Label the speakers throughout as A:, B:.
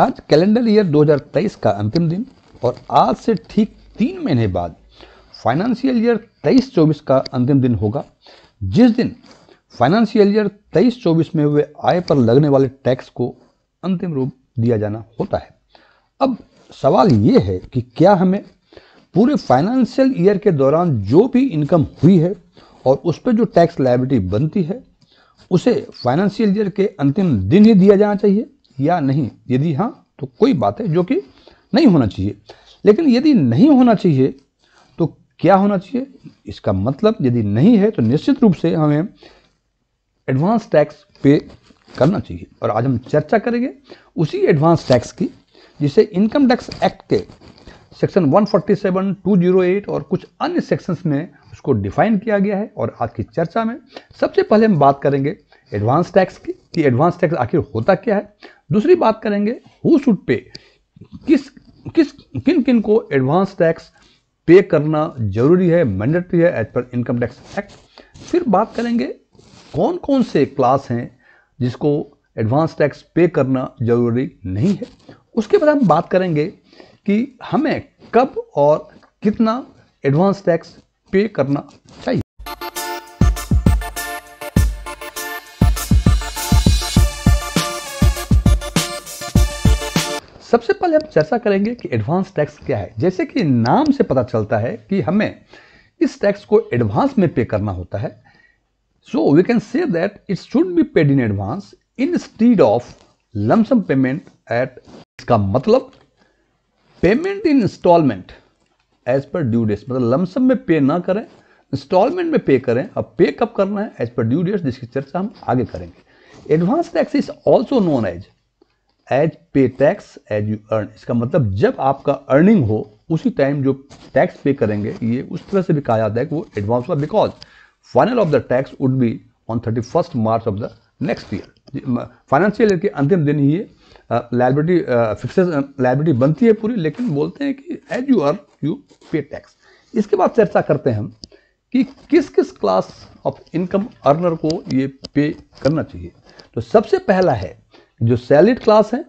A: आज calendar year 2023 का अंतिम दिन और आज से ठीक तीन महीने बाद फाइनेंशियल ईयर 23-24 का अंतिम दिन होगा जिस दिन फाइनेंशियल ईयर 23-24 में हुए आय पर लगने वाले टैक्स को अंतिम रूप दिया जाना होता है अब सवाल ये है कि क्या हमें पूरे फाइनेंशियल ईयर के दौरान जो भी इनकम हुई है और उस पर जो टैक्स लाइबिलिटी बनती है उसे फाइनेंशियल ईयर के अंतिम दिन ही दिया जाना चाहिए या नहीं यदि हाँ तो कोई बात है जो कि नहीं होना चाहिए लेकिन यदि नहीं होना चाहिए तो क्या होना चाहिए इसका मतलब यदि नहीं है तो निश्चित रूप से हमें एडवांस टैक्स पे करना चाहिए और आज हम चर्चा करेंगे उसी एडवांस टैक्स की जिसे इनकम टैक्स एक्ट के सेक्शन 147, 208 और कुछ अन्य सेक्शंस में उसको डिफाइन किया गया है और आज की चर्चा में सबसे पहले हम बात करेंगे एडवांस टैक्स की कि एडवांस टैक्स आखिर होता क्या है दूसरी बात करेंगे हु शुड पे किस किस किन किन को एडवांस टैक्स पे करना जरूरी है मैंडेटरी है as per income tax act फिर बात करेंगे कौन कौन से क्लास हैं जिसको एडवांस टैक्स पे करना जरूरी नहीं है उसके बाद हम बात करेंगे कि हमें कब और कितना एडवांस टैक्स पे करना चाहिए सबसे पहले हम चर्चा करेंगे कि एडवांस टैक्स क्या है जैसे कि नाम से पता चलता है कि हमें इस टैक्स को एडवांस में पे करना होता है so we can say that it should be paid in advance instead of lump sum payment at इसका मतलब payment in installment as per due date मतलब लमसम में पे ना करें इंस्टॉलमेंट में पे करें अब पे कब करना है एज पर ड्यू डेट जिसकी चर्चा हम आगे करेंगे advance tax is also known as as pay tax as you earn इसका मतलब जब आपका अर्निंग हो उसी टाइम जो टैक्स पे करेंगे ये उस तरह से भी कहा जाता है कि वो एडवांस हुआ because final of the tax would be on thirty first March of the next year financial year के अंतिम दिन ही ये लाइब्रेटी फिक्सेस लाइब्रेटी बनती है पूरी लेकिन बोलते हैं कि as you earn you pay tax इसके बाद चर्चा करते हैं हम कि किस किस क्लास ऑफ इनकम अर्नर को ये पे करना चाहिए तो सबसे पहला है जो सैलिड क्लास हैं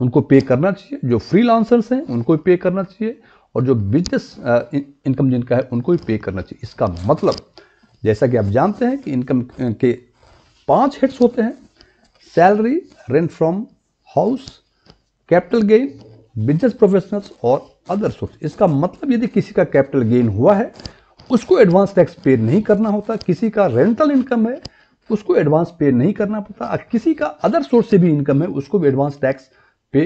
A: उनको पे करना चाहिए जो फ्री लांसर्स हैं उनको भी पे करना चाहिए और जो बिजनेस इनकम uh, जिनका है उनको भी पे करना चाहिए इसका मतलब जैसा कि आप जानते हैं कि इनकम uh, के पांच हेड्स होते हैं salary rent from house capital gain business professionals और अदर सोर्स इसका मतलब यदि किसी का कैपिटल गेन हुआ है उसको एडवांस टैक्स पे नहीं करना होता किसी का रेंटल इनकम है उसको एडवांस पे नहीं करना पड़ता किसी का अदर सोर्स से भी इनकम है उसको भी एडवांस टैक्स पे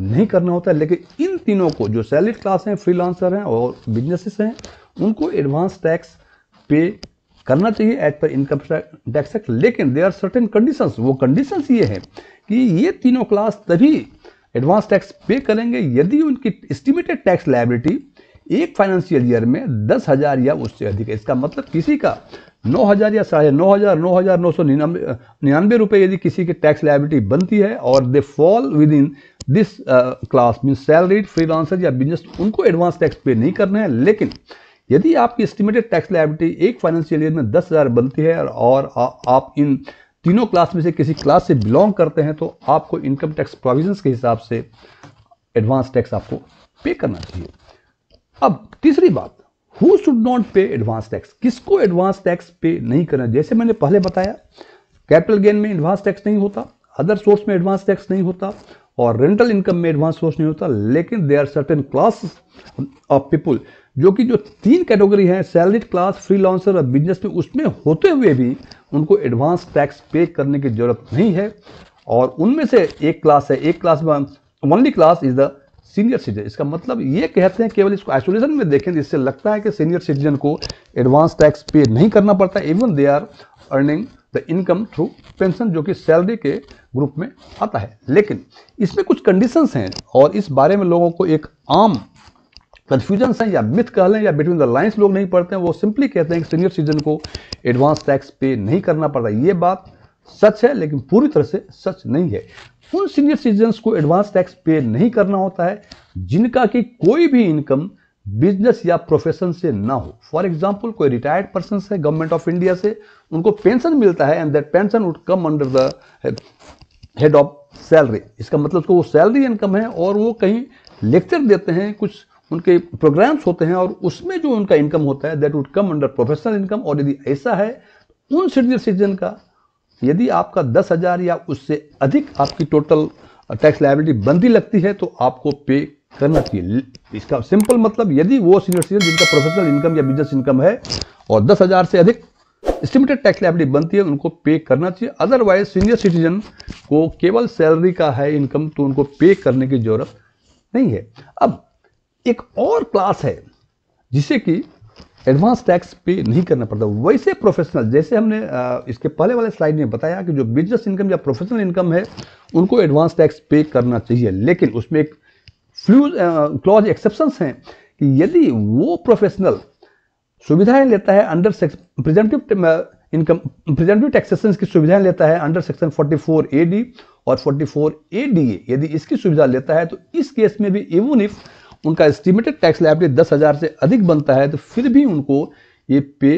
A: नहीं करना होता है लेकिन इन तीनों को जो सैलरी क्लास हैं फ्रीलांसर हैं और बिजनेसेस हैं उनको एडवांस टैक्स पे करना चाहिए as per income tax act लेकिन दे आर सर्टेन कंडीशंस वो कंडीशंस ये हैं कि ये तीनों क्लास तभी एडवांस टैक्स पे करेंगे यदि उनकी एस्टिमेटेड टैक्स लाइबिलिटी एक फाइनेंशियल ईयर में दस हज़ार या उससे अधिक है इसका मतलब किसी का नौ हज़ार या साढ़े नौ हज़ार नौ हज़ार नौ सौ निन्यानवे निन्यानवे रुपये यदि किसी की टैक्स लाइबिलिटी बनती है और they fall within this class mean salaried freelancer या बिजनेस उनको एडवांस टैक्स पे नहीं करना है लेकिन यदि आपकी एस्टिमेटेड टैक्स लाइबिलिटी एक फाइनेंशियल ईयर में दस हज़ार बनती है और आ, आप इन तीनों क्लास में से किसी क्लास से बिलोंग करते हैं तो आपको इनकम टैक्स प्रोविजन के हिसाब से एडवांस टैक्स आपको पे करना चाहिए अब तीसरी बात who should not pay advance tax किसको एडवांस टैक्स पे नहीं करना जैसे मैंने पहले बताया कैपिटल गेन में एडवांस टैक्स नहीं होता अदर सोर्स में एडवांस टैक्स नहीं होता और रेंटल इनकम में एडवांस सोर्स नहीं होता लेकिन they are certain class of people जो कि जो तीन कैटेगरी हैं सैलरीड क्लास फ्री और बिजनेस में उसमें होते हुए भी उनको एडवांस टैक्स पे करने की जरूरत नहीं है और उनमें से एक क्लास है एक क्लास में only class is the senior citizen इसका मतलब ये कहते हैं केवल इसको आइसोलेशन में देखें इससे लगता है कि सीनियर सिटीजन को एडवांस टैक्स पे नहीं करना पड़ता even they are earning the income through pension जो कि सैलरी के ग्रुप में आता है लेकिन इसमें कुछ कंडीशंस हैं और इस बारे में लोगों को एक आम कन्फ्यूजन है या मिथ कह लें या बिटवीन द लाइन्स लोग नहीं पढ़ते हैं वो सिंपली कहते हैं कि सीनियर सिटीजन को एडवांस टैक्स पे नहीं करना पड़ता ये बात सच है लेकिन पूरी तरह से सच नहीं है उन सीनियर सिटीजन को एडवांस टैक्स पे नहीं करना होता है जिनका कि कोई भी इनकम बिजनेस या प्रोफेशन से ना हो फॉर एग्जाम्पल कोई रिटायर्ड पर्सन है गवर्नमेंट ऑफ इंडिया से उनको पेंशन मिलता है and that pension would come under the head of salary इसका मतलब तो वो सैलरी इनकम है और वो कहीं लेक्चर देते हैं कुछ उनके प्रोग्राम्स होते हैं और उसमें जो उनका इनकम होता है that would come under professional income और यदि ऐसा है तो उन सीनियर सिटीजन का यदि आपका दस हज़ार या उससे अधिक आपकी टोटल टैक्स लाइबिलिटी बनती लगती है तो आपको पे करना चाहिए इसका सिंपल मतलब यदि वो सीनियर सिटीजन जिनका प्रोफेशनल इनकम या बिजनेस इनकम है और दस हज़ार से अधिक एस्टिमेटेड टैक्स लाइबिलिटी बनती है उनको पे करना चाहिए अदरवाइज सीनियर सिटीजन को केवल सैलरी का है इनकम तो उनको पे करने की जरूरत नहीं है अब एक और क्लास है जिसे कि एडवांस टैक्स पे नहीं करना पड़ता वैसे प्रोफेशनल जैसे हमने इसके पहले वाले स्लाइड में बताया कि जो बिजनेस इनकम या प्रोफेशनल इनकम है उनको एडवांस टैक्स पे करना चाहिए लेकिन उसमें एक फ्लूज क्लॉज एक्सेप्शंस हैं कि यदि वो प्रोफेशनल सुविधाएं लेता है under presumptive income presumptive taxation की सुविधाएं लेता है अंडर सेक्शन 44 एडी और 44 एडीए यदि इसकी सुविधा लेता है तो इस केस में भी इवन इफ़ उनका एस्टिमेटेड टैक्स लाइबिलिटी दस हज़ार से अधिक बनता है तो फिर भी उनको ये पे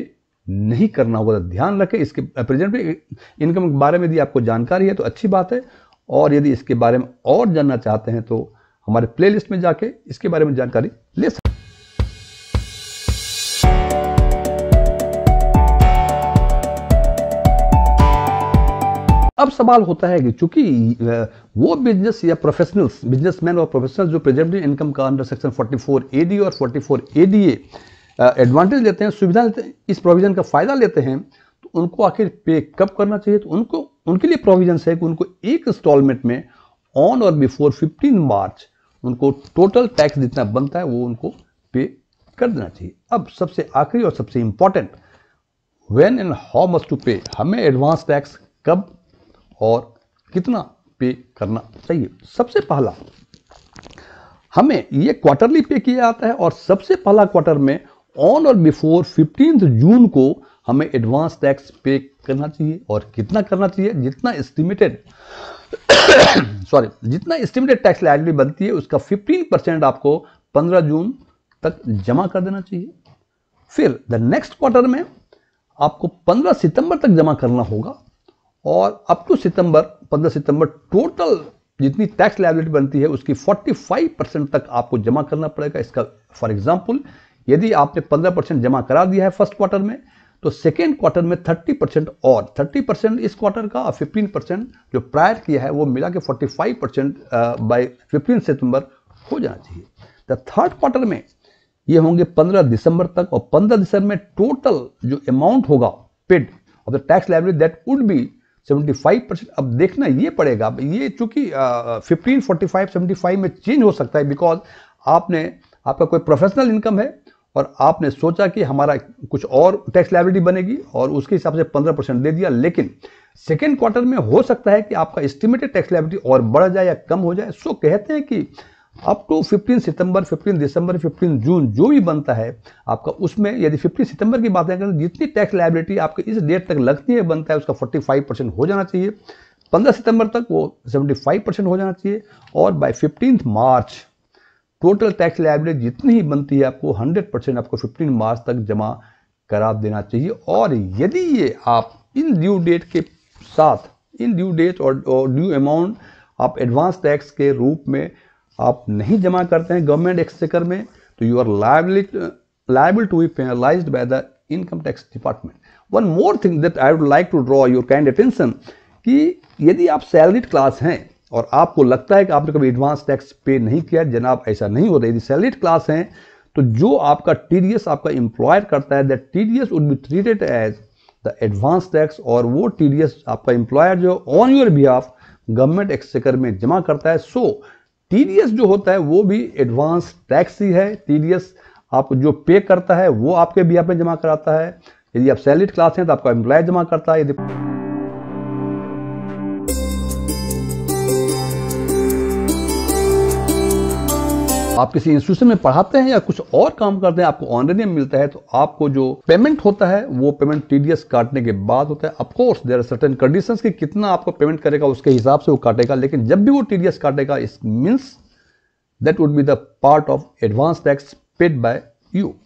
A: नहीं करना होगा तो ध्यान रखें इसके प्रेजेंट पे इनकम के बारे में यदि आपको जानकारी है तो अच्छी बात है और यदि इसके बारे में और जानना चाहते हैं तो हमारे प्लेलिस्ट में जाके इसके बारे में जानकारी ले सकते अब सवाल होता है कि चूंकि वो बिजनेस या प्रोफेशनल्स बिजनेसमैन और प्रोफेशनल्स जो प्रेजेंटली इनकम का अंडर सेक्शन 44 एडी और 44 एडीए एडवांटेज लेते हैं सुविधा लेते हैं इस प्रोविज़न का फ़ायदा लेते हैं तो उनको आखिर पे कब करना चाहिए तो उनको उनके लिए प्रोविजंस है कि उनको एक इंस्टॉलमेंट में ऑन और बिफोर फिफ्टीन मार्च उनको टोटल टैक्स जितना बनता है वो उनको पे कर देना चाहिए अब सबसे आखिरी और सबसे important when and how must to pay हमें एडवांस टैक्स कब और कितना पे करना चाहिए सबसे पहला हमें ये क्वार्टरली पे किया जाता है और सबसे पहला क्वार्टर में ऑन और बिफोर फिफ्टीन जून को हमें एडवांस टैक्स पे करना चाहिए और कितना करना चाहिए जितना एस्टिमेटेड सॉरी जितना एस्टिमेटेड टैक्स लाइबिलिटी बनती है उसका 15 परसेंट आपको 15 जून तक जमा कर देना चाहिए फिर द नेक्स्ट क्वार्टर में आपको 15 सितंबर तक जमा करना होगा और अप टू सितंबर 15 सितंबर टोटल जितनी टैक्स लाइबिलिटी बनती है उसकी 45 परसेंट तक आपको जमा करना पड़ेगा इसका फॉर एग्जांपल यदि आपने 15 परसेंट जमा करा दिया है फर्स्ट क्वार्टर में तो सेकेंड क्वार्टर में 30 परसेंट और 30 परसेंट इस क्वार्टर का और फिफ्टीन परसेंट जो प्रायर किया है वो मिला के फोर्टी परसेंट बाई फिफ्टीन सितंबर हो जाना चाहिए द थर्ड क्वार्टर में ये होंगे 15 दिसंबर तक और 15 दिसंबर में टोटल जो अमाउंट होगा paid of the tax library that would be 75 percent अब देखना ये पड़ेगा ये चूँकि fifteen forty five seventy five में चेंज हो सकता है बिकॉज आपने आपका कोई प्रोफेशनल इनकम है और आपने सोचा कि हमारा कुछ और टैक्स लाइबिलिटी बनेगी और उसके हिसाब से पंद्रह परसेंट दे दिया लेकिन सेकेंड क्वार्टर में हो सकता है कि आपका एस्टिमेटेड टैक्स लाइबिलिटी और बढ़ जाए या कम हो जाए सो कहते हैं कि अप टू 15 सितंबर 15 दिसंबर 15 जून जो भी बनता है आपका उसमें यदि 15 सितंबर की बात करें जितनी टैक्स लाइबिलिटी आपके इस डेट तक लगती है बनता है उसका 45 परसेंट हो जाना चाहिए 15 सितंबर तक वो 75 परसेंट हो जाना चाहिए और by fifteen March total tax liability जितनी ही बनती है आपको हंड्रेड परसेंट आपको फिफ्टीन मार्च तक जमा करा देना चाहिए और यदि ये आप इन ड्यू डेट के साथ इन ड्यू डेट और ड्यू अमाउंट आप एडवांस टैक्स के रूप में आप नहीं जमा करते हैं गवर्नमेंट एक्सचेकर में तो you are liable to be penalize by the income tax department one more thing that I would like to draw your your attention कि यदि आप सैलरीड क्लास हैं और आपको लगता है कि आपने कभी एडवांस टैक्स पे नहीं किया जनाब ऐसा नहीं होता यदि सैलरीड क्लास हैं तो जो आपका टी आपका एम्प्लॉयर करता है that T would be treated as the advance tax और वो टी आपका एम्प्लॉयर जो on your behalf government exchequer में जमा करता है सो so, टी जो होता है वो भी एडवांस टैक्स ही है टी आप जो पे करता है वो आपके बिहार में जमा कराता है यदि आप सैलरीड क्लास हैं तो आपका एम्प्लॉय जमा करता है यदि आप किसी इंस्टीट्यूशन में पढ़ाते हैं या कुछ और काम करते हैं आपको ऑनलाइन मिलता है तो आपको जो पेमेंट होता है वो पेमेंट टीडीएस काटने के बाद होता है of course there are certain condition की कितना आपको पेमेंट करेगा उसके हिसाब से वो काटेगा लेकिन जब भी वो टीडीएस काटेगा इस means that would be the part of advance tax paid by you